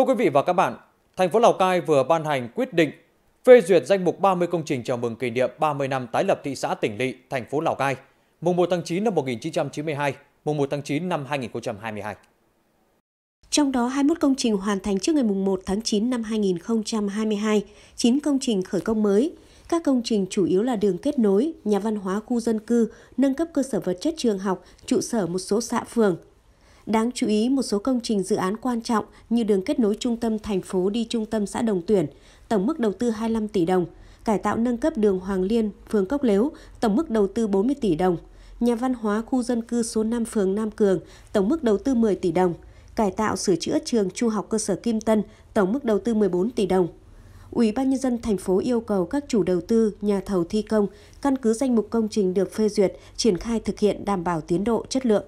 Thưa quý vị và các bạn, thành phố Lào Cai vừa ban hành quyết định phê duyệt danh mục 30 công trình chào mừng kỷ niệm 30 năm tái lập thị xã Tỉnh lỵ thành phố Lào Cai, mùng 1 tháng 9 năm 1992, mùng 1 tháng 9 năm 2022. Trong đó 21 công trình hoàn thành trước ngày 1 tháng 9 năm 2022, 9 công trình khởi công mới. Các công trình chủ yếu là đường kết nối, nhà văn hóa khu dân cư, nâng cấp cơ sở vật chất trường học, trụ sở một số xã phường – Đáng chú ý, một số công trình dự án quan trọng như đường kết nối trung tâm thành phố đi trung tâm xã Đồng Tuyển, tổng mức đầu tư 25 tỷ đồng, cải tạo nâng cấp đường Hoàng Liên, phường Cốc Lếu, tổng mức đầu tư 40 tỷ đồng, nhà văn hóa khu dân cư số 5 phường Nam Cường, tổng mức đầu tư 10 tỷ đồng, cải tạo sửa chữa trường trung học cơ sở Kim Tân, tổng mức đầu tư 14 tỷ đồng. Ủy ban nhân dân thành phố yêu cầu các chủ đầu tư, nhà thầu thi công căn cứ danh mục công trình được phê duyệt, triển khai thực hiện đảm bảo tiến độ chất lượng.